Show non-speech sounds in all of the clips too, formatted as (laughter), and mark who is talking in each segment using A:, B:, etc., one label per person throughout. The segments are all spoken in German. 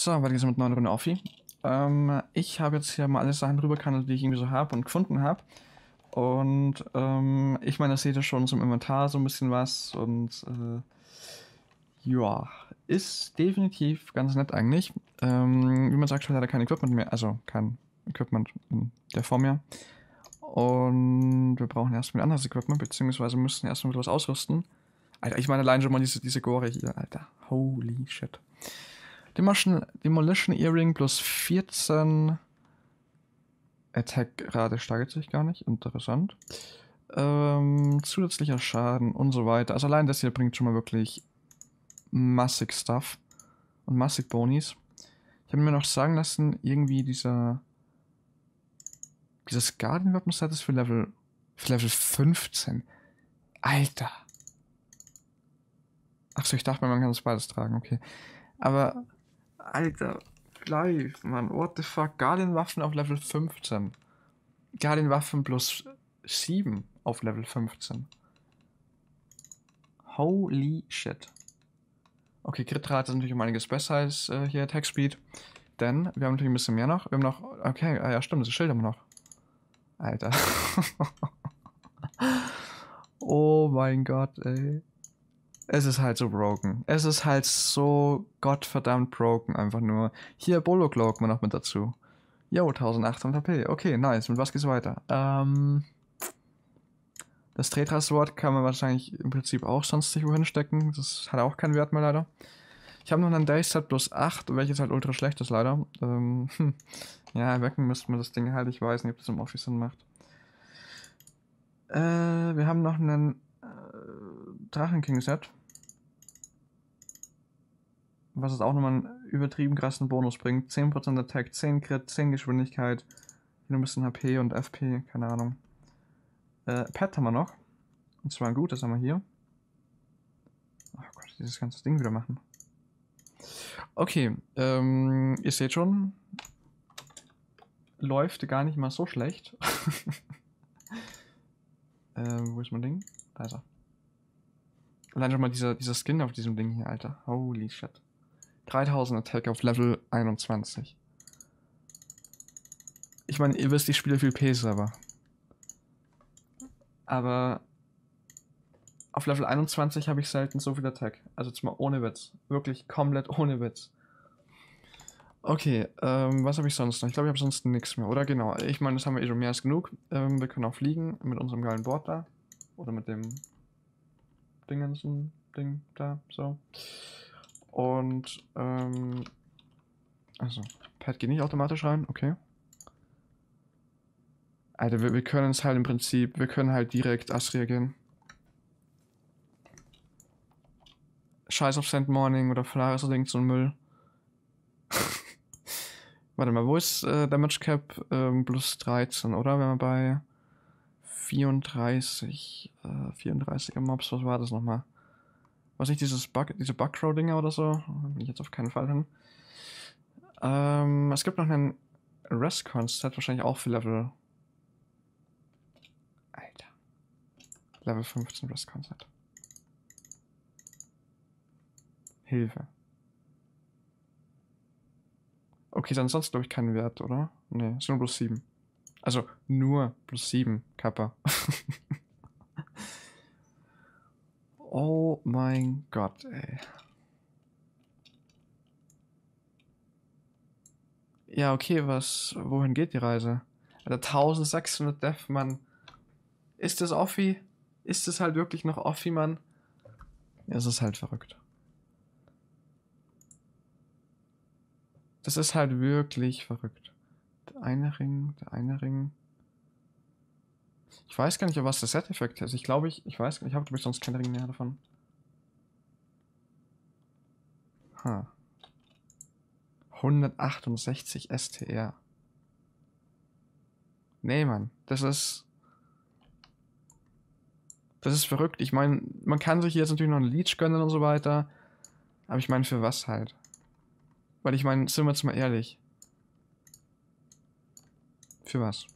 A: So, weiter geht's mit einer neuen Runde Offi. Ähm, ich habe jetzt hier mal alle Sachen drüber die ich irgendwie so habe und gefunden habe. Und ähm, ich meine, das seht ihr schon zum Inventar so ein bisschen was und äh, ja, ist definitiv ganz nett eigentlich. Ähm, wie man sagt, hat er kein Equipment mehr, also kein Equipment in der Form mehr. Und wir brauchen erstmal anderes Equipment, beziehungsweise müssen erstmal was ausrüsten. Alter, ich meine allein schon mal diese, diese Gore hier, Alter. Holy shit. Demolition, Demolition Earring plus 14 Attack gerade steigert sich gar nicht. Interessant. Ähm, zusätzlicher Schaden und so weiter. Also allein das hier bringt schon mal wirklich massig Stuff und massig Bonis. Ich habe mir noch sagen lassen, irgendwie dieser dieses Garden Weapon Set ist für Level für Level 15. Alter. Achso, ich dachte, mir, man kann das beides tragen, okay. Aber Alter, live, Mann. What the fuck? Guardian-Waffen auf Level 15. Guardian-Waffen plus 7 auf Level 15. Holy shit. Okay, Kritrate ist natürlich um einiges besser als äh, hier Attack Speed. Denn wir haben natürlich ein bisschen mehr noch. Wir haben noch. Okay, ah, ja, stimmt, das Schild haben wir noch. Alter. (laughs) oh mein Gott, ey es ist halt so broken. Es ist halt so gottverdammt broken, einfach nur. Hier, Bolo Cloak mal noch mit dazu. Yo, 1800 HP. Okay, nice. Mit was geht's weiter? Ähm, das Tretras Wort kann man wahrscheinlich im Prinzip auch sonst nicht wohin stecken. Das hat auch keinen Wert mehr leider. Ich habe noch einen Dayset plus 8, welches halt ultra schlecht ist leider. Ähm, hm. (laughs) Ja, wecken müsste man das Ding halt. Ich weiß nicht, ob das im Office Sinn macht. Äh, wir haben noch einen äh, Drachen King Set was es auch nochmal einen übertrieben krassen Bonus bringt. 10% Attack, 10 Crit, 10 Geschwindigkeit, nur ein bisschen HP und FP, keine Ahnung. Äh, Pet haben wir noch. Und zwar ein gutes haben wir hier. Oh Gott, dieses ganze Ding wieder machen. Okay, ähm, ihr seht schon, läuft gar nicht mal so schlecht. (laughs) äh, wo ist mein Ding? Da ist er. Allein schon mal dieser, dieser Skin auf diesem Ding hier, Alter. Holy shit. 3000 Attack auf Level 21. Ich meine, ihr wisst, ich spiele viel P-Server. Aber auf Level 21 habe ich selten so viel Attack. Also jetzt mal ohne Witz. Wirklich komplett ohne Witz. Okay, ähm, was habe ich sonst noch? Ich glaube, ich habe sonst nichts mehr, oder? Genau. Ich meine, das haben wir eh schon mehr als genug. Ähm, wir können auch fliegen mit unserem geilen Board da. Oder mit dem Dingensen Ding da. So. Und, ähm, also, Pad geht nicht automatisch rein, okay. Alter, wir, wir können es halt im Prinzip, wir können halt direkt Asria gehen. Scheiß auf Sand Morning oder Flares oder irgend so ein Müll. (laughs) Warte mal, wo ist äh, Damage Cap ähm, plus 13, oder? Wenn wir bei 34, äh, 34er Mobs, was war das nochmal? Was nicht, dieses Bug, diese Bugcrow-Dinger oder so. bin ich jetzt auf keinen Fall hin. Ähm, es gibt noch einen rest set wahrscheinlich auch für Level. Alter. Level 15 rest set Hilfe. Okay, dann sonst glaube ich keinen Wert, oder? Ne, es sind nur plus 7. Also nur plus 7 Kappa. (laughs) Oh mein Gott, ey. Ja, okay, was, wohin geht die Reise? Alter, 1600 Death, Mann. Ist das Offi? Ist das halt wirklich noch Offi, Mann? Ja, es ist halt verrückt. Das ist halt wirklich verrückt. Der eine Ring, der eine Ring. Ich weiß gar nicht, was der Set-Effekt ist. Ich glaube, ich, ich weiß, ich habe glaube ich sonst keine Ringe mehr davon. Ha. 168 STR. Nee, Mann, das ist. Das ist verrückt. Ich meine, man kann sich jetzt natürlich noch einen Leech gönnen und so weiter. Aber ich meine, für was halt? Weil ich meine, sind wir jetzt mal ehrlich. Für was?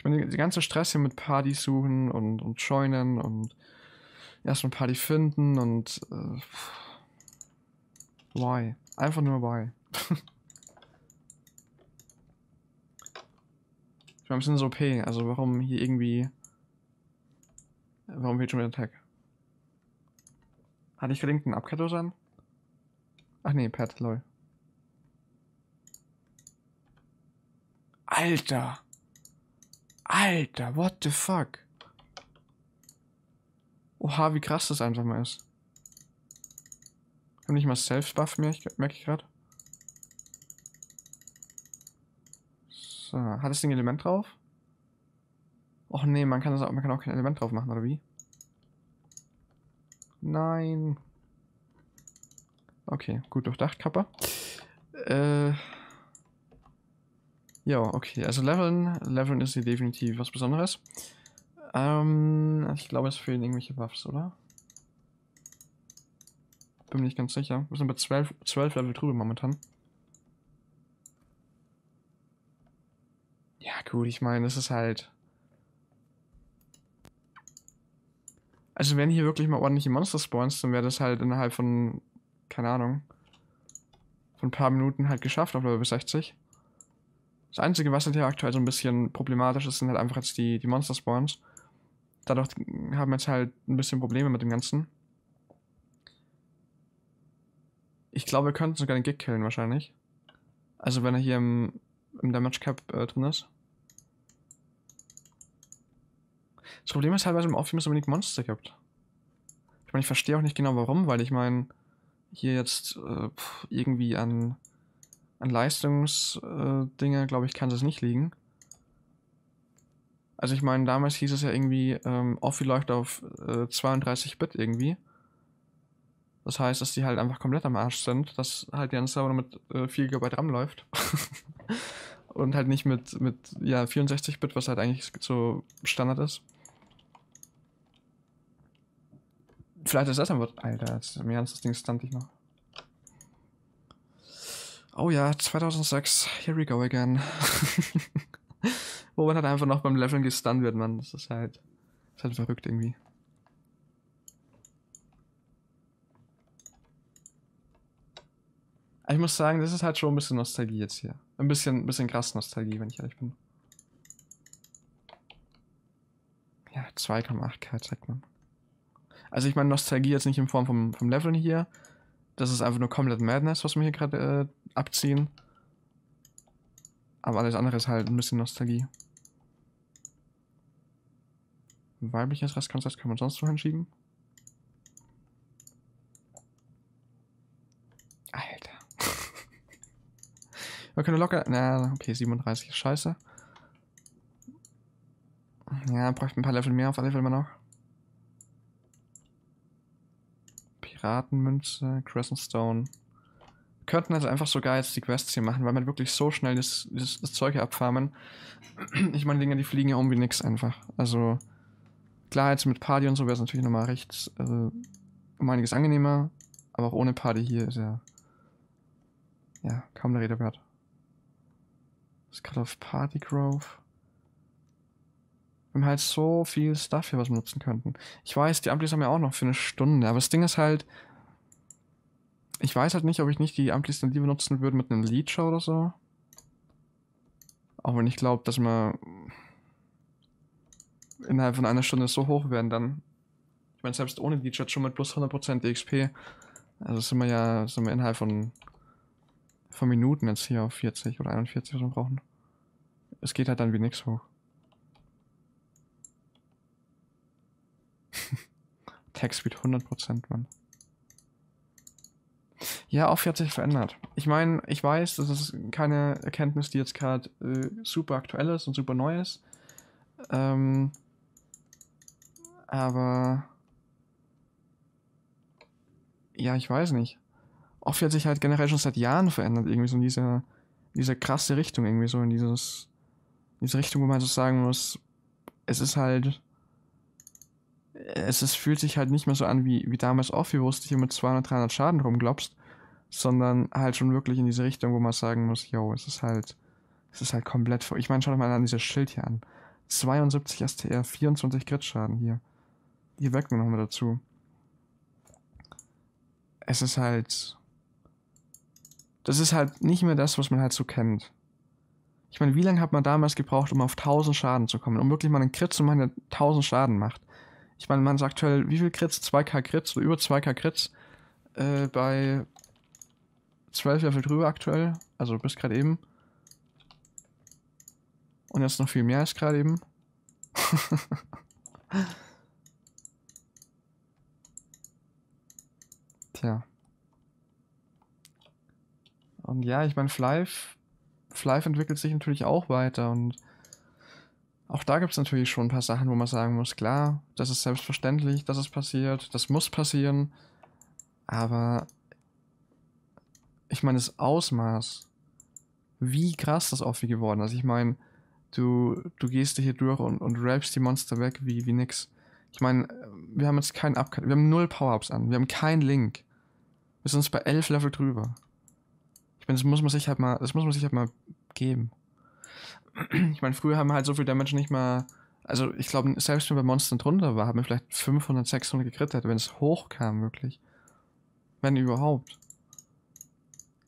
A: Ich meine, die ganze Stress hier mit Partys suchen und, und scheunen und erstmal Party finden und äh, why? Einfach nur why. (laughs) ich meine, ein bisschen so OP, also warum hier irgendwie. Warum fehlt schon wieder Tag? Hatte ich gelingt einen Abkettdose an? Ach nee, Pat, lol. Alter! Alter, what the fuck? Oha, wie krass das einfach mal ist. Ich hab nicht mal Self-Buff mehr, merke ich gerade. So, hat das Ding Element drauf? Och nee, man kann, das auch, man kann auch kein Element drauf machen, oder wie? Nein. Okay, gut durchdacht, Kappa. Äh... Ja, okay. Also Leveln. Leveln ist hier definitiv was Besonderes. Ähm, ich glaube, es fehlen irgendwelche Buffs, oder? Bin mir nicht ganz sicher. Wir sind bei 12, 12 Level drüber momentan. Ja, gut, ich meine, das ist halt... Also wenn hier wirklich mal ordentliche Monster spawns, dann wäre das halt innerhalb von, keine Ahnung, von ein paar Minuten halt geschafft auf Level 60. Das Einzige, was halt hier aktuell so ein bisschen problematisch ist, sind halt einfach jetzt die, die Monster-Spawns. Dadurch haben wir jetzt halt ein bisschen Probleme mit dem Ganzen. Ich glaube, wir könnten sogar den Gig killen wahrscheinlich. Also wenn er hier im, im Damage Cap äh, drin ist. Das Problem ist teilweise im Office so wenig Monster gibt. Ich meine, ich verstehe auch nicht genau warum, weil ich meine, hier jetzt äh, irgendwie an an Leistungsdinger, äh, glaube ich, kann es nicht liegen. Also ich meine, damals hieß es ja irgendwie, ähm, Offi läuft auf äh, 32 Bit irgendwie. Das heißt, dass die halt einfach komplett am Arsch sind, dass halt deren Server nur mit äh, 4 GB RAM läuft. (laughs) Und halt nicht mit, mit ja, 64 Bit, was halt eigentlich so Standard ist. Vielleicht ist das einfach. Alter, jetzt, im Ernst, das Ding stand ich noch oh ja, 2006, here we go again. (laughs) Wo man halt einfach noch beim Leveln gestunt wird, man. Das ist halt, ist halt verrückt irgendwie. Ich muss sagen, das ist halt schon ein bisschen Nostalgie jetzt hier. Ein bisschen, ein bisschen krass Nostalgie, wenn ich ehrlich bin. Ja, 2,8k zeigt man. Also ich meine Nostalgie jetzt nicht in Form vom, vom Leveln hier. Das ist einfach nur komplett Madness, was mir hier gerade äh, abziehen. Aber alles andere ist halt ein bisschen Nostalgie. Weibliches Restkonzept können wir sonst wo hinschieben. Alter. (laughs) wir können locker... Na, okay, 37 ist scheiße. Ja, bräuchten ein paar Level mehr auf alle Fälle immer noch. Piratenmünze, Crescent Stone könnten das einfach sogar jetzt die Quests hier machen, weil man wirklich so schnell das, das, das Zeug hier abfarmen. (clears throat) Ich meine, Dinger, die fliegen ja um wie nix einfach. Also, klar, jetzt mit Party und so wäre es natürlich nochmal recht äh, um einiges angenehmer, aber auch ohne Party hier ist ja, ja kaum der Rede wert. Ist gerade auf Party Grove. Wir haben halt so viel Stuff hier, was wir nutzen könnten. Ich weiß, die Amplis haben ja auch noch für eine Stunde, aber das Ding ist halt, ich weiß halt nicht, ob ich nicht die amtliche Liebe nutzen würde mit einem Leecher oder so. Auch wenn ich glaube, dass man innerhalb von einer Stunde so hoch werden dann. Ich meine, selbst ohne Leecher schon mit plus 100% DXP. Also sind wir ja sind wir innerhalb von, von Minuten jetzt hier auf 40 oder 41, oder so brauchen. Es geht halt dann wie nix hoch. Tech Speed 100%, Mann. Ja, auch viel hat sich verändert. Ich meine, ich weiß, das ist keine Erkenntnis, die jetzt gerade äh, super aktuell ist und super neu ist. Ähm, aber ja, ich weiß nicht. Oft hat sich halt generell schon seit Jahren verändert, irgendwie so in dieser, dieser krasse Richtung, irgendwie so in dieses, diese Richtung, wo man so sagen muss, es ist halt es, es fühlt sich halt nicht mehr so an wie, wie damals aufgewusst, hier mit 200, 300 Schaden rumglopst, sondern halt schon wirklich in diese Richtung, wo man sagen muss, yo, es ist halt, es ist halt komplett voll. Ich meine, schau doch mal an dieses Schild hier an. 72 STR, 24 Gritschaden hier. Hier wirkt wir nochmal dazu. Es ist halt, das ist halt nicht mehr das, was man halt so kennt. Ich meine, wie lange hat man damals gebraucht, um auf 1000 Schaden zu kommen? Um wirklich mal einen Crit zu machen, der 1000 Schaden macht. Ich meine, man sagt aktuell, halt, wie viel Crits? 2k Crits, so über 2k Crits. Äh, bei 12 Level drüber aktuell. Also bis gerade eben. Und jetzt noch viel mehr als gerade eben. (laughs) Tja. Und ja, ich meine, Flive, Flive entwickelt sich natürlich auch weiter und auch da gibt es natürlich schon ein paar Sachen, wo man sagen muss, klar, das ist selbstverständlich, dass es passiert, das muss passieren. Aber ich meine, das Ausmaß, wie krass das auch wie geworden ist. Ich meine, du, du gehst hier durch und, und rapst die Monster weg wie, wie nix. Ich meine, wir haben jetzt keinen Upcut, wir haben null Power-Ups an, wir haben keinen Link. Wir sind bei elf Level drüber. Ich meine, das muss man sich halt mal, das muss man sich halt mal geben. (clears throat) Ich meine, früher haben wir halt so viel Damage nicht mal. Also, ich glaube, selbst wenn wir Monster drunter waren, haben wir vielleicht 500, 600 gekrittet, wenn es hochkam, wirklich. Wenn überhaupt.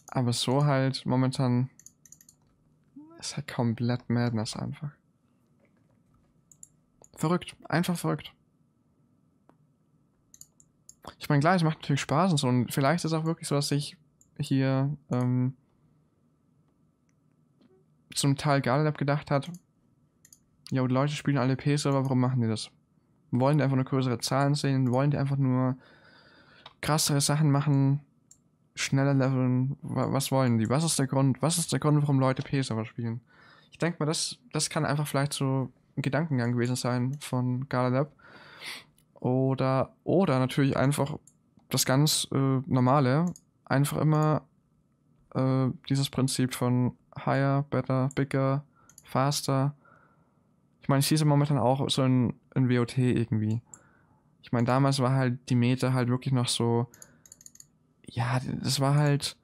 A: Aber so halt momentan ist halt komplett Madness einfach. Verrückt, einfach verrückt. Ich meine, klar, es macht natürlich Spaß und so. Und vielleicht ist es auch wirklich so, dass ich hier ähm, zum Tal Gardelab gedacht hat, ja, Leute spielen alle P-Server, warum machen die das? Wollen die einfach nur größere Zahlen sehen, wollen die einfach nur krassere Sachen machen, schneller leveln, was wollen die? Was ist der Grund? Was ist der Grund, warum Leute P-Server spielen? Ich denke mal, das, das kann einfach vielleicht so ein Gedankengang gewesen sein von Gardelab. Oder, oder natürlich einfach das ganz äh, normale, einfach immer äh, dieses Prinzip von higher, better, bigger, faster. Ich meine, ich sehe es momentan auch so in, in WOT irgendwie. Ich meine, damals war halt die Meta halt wirklich noch so, ja, das war halt,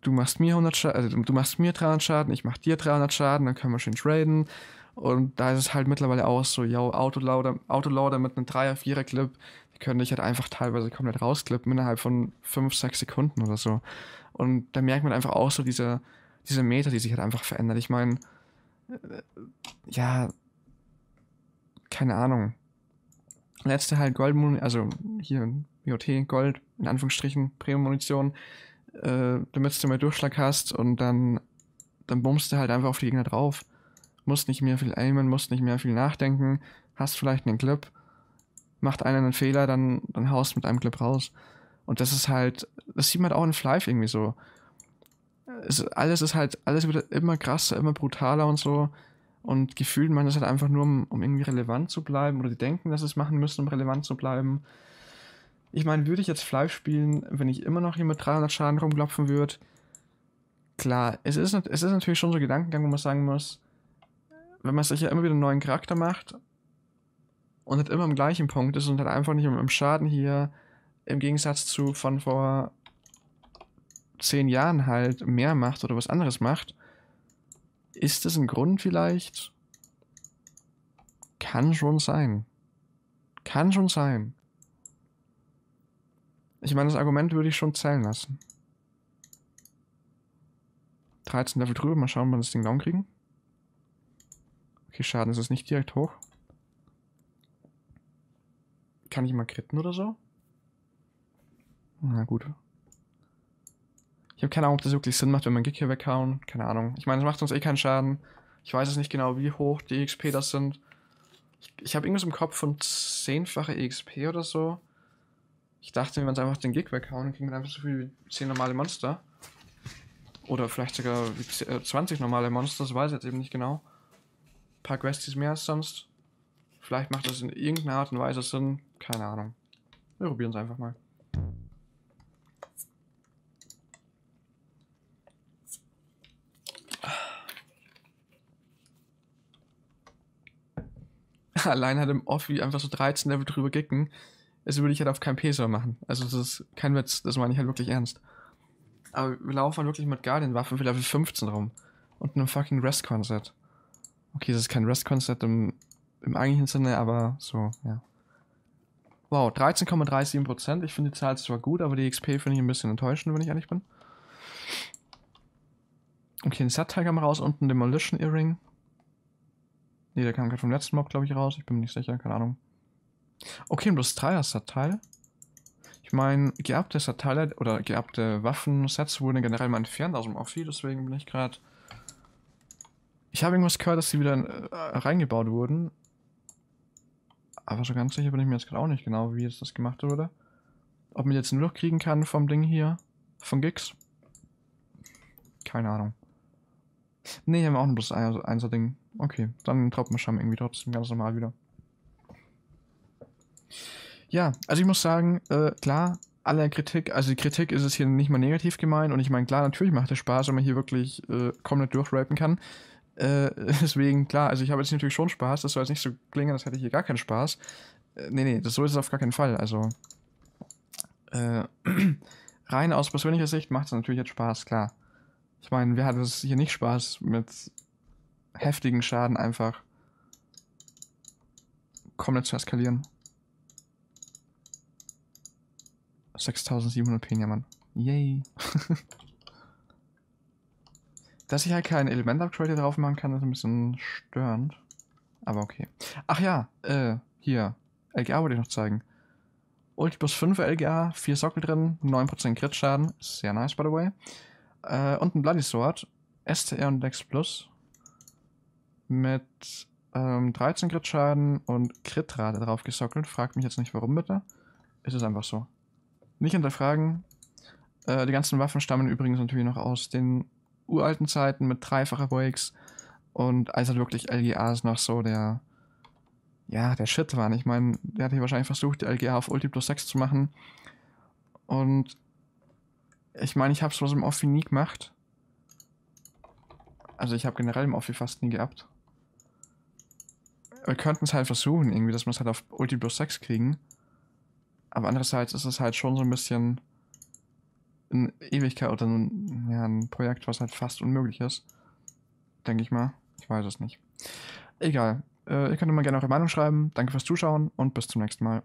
A: du machst mir 100 Schaden, also du machst mir 300 Schaden, ich mach dir 300 Schaden, dann können wir schön traden. Und da ist es halt mittlerweile auch so, yo, Autoloader, Autoloader mit einem 3er, 4er Clip, die können dich halt einfach teilweise komplett rausklippen innerhalb von 5, 6 Sekunden oder so. Und da merkt man einfach auch so diese, diese Meter, die sich halt einfach verändert. Ich meine, äh, ja, keine Ahnung. Letzte halt Goldmun, also hier BOT, Gold, in Anführungsstrichen, Premium-Munition, äh, damit du mehr Durchschlag hast und dann, dann bummst du halt einfach auf die Gegner drauf. Musst nicht mehr viel aimen, musst nicht mehr viel nachdenken, hast vielleicht einen Clip, macht einer einen Fehler, dann, dann haust mit einem Clip raus. Und das ist halt, das sieht man auch in Flive irgendwie so. Es, alles ist halt, alles wird immer krasser, immer brutaler und so. Und gefühlt man das halt einfach nur, um, um irgendwie relevant zu bleiben. Oder die denken, dass sie es machen müssen, um relevant zu bleiben. Ich meine, würde ich jetzt Fleisch spielen, wenn ich immer noch hier mit 300 Schaden rumklopfen würde? Klar, es ist, es ist natürlich schon so ein Gedankengang, wo man sagen muss, wenn man sich ja immer wieder einen neuen Charakter macht und halt immer am gleichen Punkt ist und halt einfach nicht mit dem Schaden hier im Gegensatz zu von vor zehn Jahren halt mehr macht oder was anderes macht. Ist das ein Grund vielleicht? Kann schon sein. Kann schon sein. Ich meine, das Argument würde ich schon zählen lassen. 13 Level drüber, mal schauen, ob wir das Ding down kriegen. Okay, Schaden ist es nicht direkt hoch. Kann ich mal kritten oder so? Na gut. Ich habe keine Ahnung, ob das wirklich Sinn macht, wenn man Gig hier weghauen. Keine Ahnung. Ich meine, es macht uns eh keinen Schaden. Ich weiß es nicht genau, wie hoch die EXP das sind. Ich, ich habe irgendwas im Kopf von zehnfache EXP oder so. Ich dachte, wenn wir uns einfach den Gig weghauen, dann kriegen wir einfach so viel wie 10 normale Monster. Oder vielleicht sogar 20 äh, normale Monster, das weiß ich jetzt eben nicht genau. Ein paar Questies mehr als sonst. Vielleicht macht das in irgendeiner Art und Weise Sinn. Keine Ahnung. Wir probieren es einfach mal. (laughs) allein halt im Off Offi einfach so 13 Level drüber kicken, das würde ich halt auf keinem Peso machen. Also das ist kein Witz, das meine ich halt wirklich ernst. Aber wir laufen halt wirklich mit Guardian-Waffen für Level 15 rum. Und einem fucking Rest-Konzert. Okay, das ist kein Rest-Konzert im, im eigentlichen Sinne, aber so, ja. Wow, 13,37%. Ich finde die Zahl zwar gut, aber die XP finde ich ein bisschen enttäuschend, wenn ich ehrlich bin. Okay, ein Set-Tiger mal raus und ein Demolition Earring. Ne, der kam gerade vom letzten Mob, glaube ich, raus. Ich bin mir nicht sicher, keine Ahnung. Okay, und plus 3 erster Teil. Ich meine, geerbte Teile oder geerbte Waffensets wurden generell mal entfernt aus also dem Offi, deswegen bin ich gerade. Ich habe irgendwas gehört, dass sie wieder äh, reingebaut wurden. Aber so ganz sicher bin ich mir jetzt gerade auch nicht genau, wie jetzt das gemacht wurde. Ob man jetzt einen Look kriegen kann vom Ding hier. Von Gix. Keine Ahnung. Ne, hier haben wir auch nur bloß also ein, ein Ding. Okay, dann Traubenscham irgendwie trotzdem ganz normal wieder. Ja, also ich muss sagen, äh, klar, alle Kritik, also die Kritik ist es hier nicht mal negativ gemeint und ich meine, klar, natürlich macht es Spaß, wenn man hier wirklich äh, komplett durchrappen kann. Äh, (laughs) deswegen, klar, also ich habe jetzt natürlich schon Spaß, das soll jetzt nicht so klingen, als hätte ich hier gar keinen Spaß. Äh, nee, nee, das, so ist es auf gar keinen Fall, also. Äh, (clears throat) rein aus persönlicher Sicht macht es natürlich jetzt Spaß, klar. Ich meine, wir hatten es hier nicht Spaß mit heftigen Schaden einfach komplett zu eskalieren. 6700 Penia, Mann. Yay. (laughs) Dass ich halt kein Element-Upgrade drauf machen kann, ist ein bisschen störend. Aber okay. Ach ja, äh, hier. LGA wollte ich noch zeigen. Ulti plus 5 LGA, 4 Sockel drin, 9% Crit-Schaden. Sehr nice, by the way. Äh, und ein Bloody Sword. STR und Dex Plus. Mit ähm, 13 Crit-Schaden und Crit-Rate drauf gesockelt. Fragt mich jetzt nicht warum bitte. Ist es einfach so. Nicht hinterfragen. Äh, die ganzen Waffen stammen übrigens natürlich noch aus den uralten Zeiten mit dreifacher Wakes. Und als halt wirklich LGAs noch so der, ja, der Shit waren. Ich meine, der hat hier wahrscheinlich versucht, die LGA auf Ulti plus 6 zu machen. Und ich meine, ich habe es was im Offi nie gemacht. Also ich habe generell im Offi fast nie gehabt. Wir könnten es halt versuchen, irgendwie, dass wir es halt auf Ulti plus 6 kriegen. Aber andererseits ist es halt schon so ein bisschen eine Ewigkeit oder ein, ja, ein Projekt, was halt fast unmöglich ist. Denke ich mal. Ich weiß es nicht. Egal. Äh, ihr könnt mir gerne eure Meinung schreiben. Danke fürs Zuschauen und bis zum nächsten Mal.